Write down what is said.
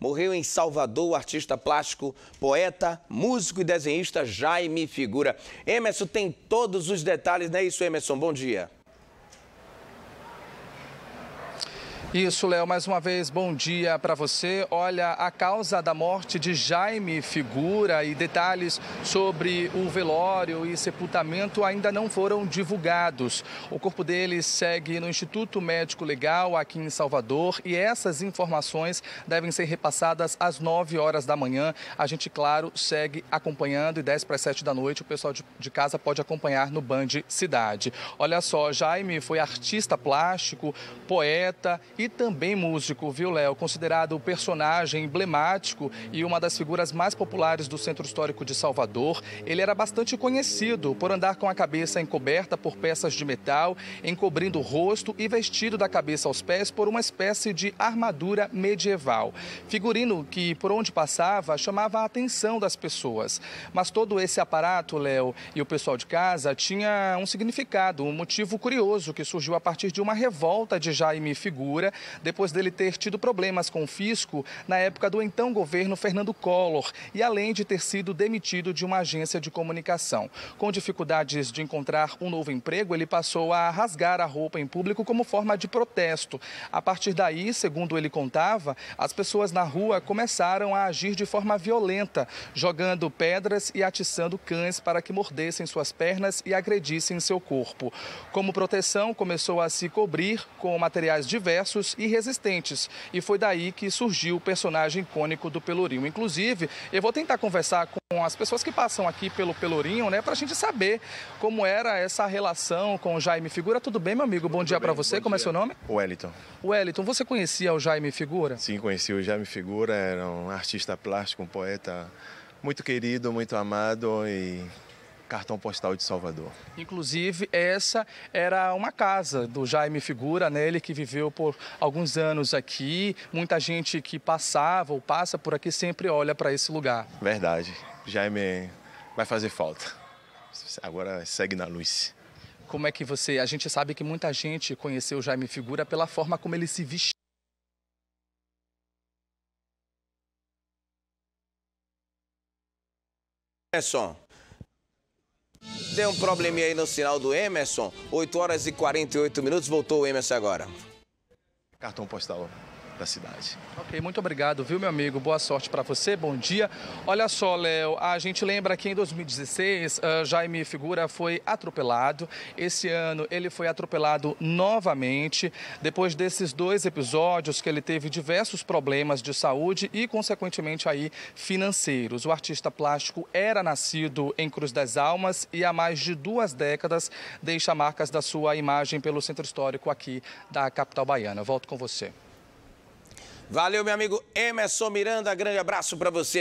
morreu em Salvador o artista plástico, poeta, músico e desenhista Jaime Figura. Emerson tem todos os detalhes, não é isso, Emerson? Bom dia. Isso, Léo, mais uma vez, bom dia para você. Olha, a causa da morte de Jaime Figura e detalhes sobre o velório e sepultamento ainda não foram divulgados. O corpo dele segue no Instituto Médico Legal aqui em Salvador e essas informações devem ser repassadas às 9 horas da manhã. A gente, claro, segue acompanhando e 10 para 7 da noite o pessoal de casa pode acompanhar no Band Cidade. Olha só, Jaime foi artista plástico, poeta e também músico, viu, Léo? Considerado o personagem emblemático e uma das figuras mais populares do Centro Histórico de Salvador, ele era bastante conhecido por andar com a cabeça encoberta por peças de metal, encobrindo o rosto e vestido da cabeça aos pés por uma espécie de armadura medieval. Figurino que, por onde passava, chamava a atenção das pessoas. Mas todo esse aparato, Léo, e o pessoal de casa, tinha um significado, um motivo curioso que surgiu a partir de uma revolta de Jaime Figura depois dele ter tido problemas com o fisco na época do então governo Fernando Collor e além de ter sido demitido de uma agência de comunicação. Com dificuldades de encontrar um novo emprego, ele passou a rasgar a roupa em público como forma de protesto. A partir daí, segundo ele contava, as pessoas na rua começaram a agir de forma violenta, jogando pedras e atiçando cães para que mordessem suas pernas e agredissem seu corpo. Como proteção, começou a se cobrir com materiais diversos intensos e resistentes. E foi daí que surgiu o personagem icônico do Pelourinho. Inclusive, eu vou tentar conversar com as pessoas que passam aqui pelo Pelourinho, né, para a gente saber como era essa relação com o Jaime Figura. Tudo bem, meu amigo? Bom Tudo dia para você. Bom como é dia. é seu nome? Wellington. Wellington, você conhecia o Jaime Figura? Sim, conheci o Jaime Figura. Era um artista plástico, um poeta muito querido, muito amado e cartão postal de Salvador. Inclusive, essa era uma casa do Jaime Figura, né? ele que viveu por alguns anos aqui. Muita gente que passava ou passa por aqui sempre olha para esse lugar. Verdade. Jaime vai fazer falta. Agora segue na luz. Como é que você. A gente sabe que muita gente conheceu o Jaime Figura pela forma como ele se vestia. É só deu um probleminha aí no sinal do Emerson. 8 horas e 48 minutos. Voltou o Emerson agora. Cartão postal da cidade. Ok, muito obrigado, viu, meu amigo? Boa sorte para você, bom dia. Olha só, Léo, a gente lembra que em 2016, uh, ah, Jaime Figura foi atropelado. Esse ano ele foi atropelado novamente. Depois desses dois episódios que ele teve diversos problemas de saúde e, consequentemente, aí financeiros. O artista plástico era nascido em Cruz das Almas e há mais de duas décadas deixa marcas da sua imagem pelo centro histórico aqui da capital baiana. volto com você. Valeu, meu amigo Emerson Miranda. Grande abraço para você.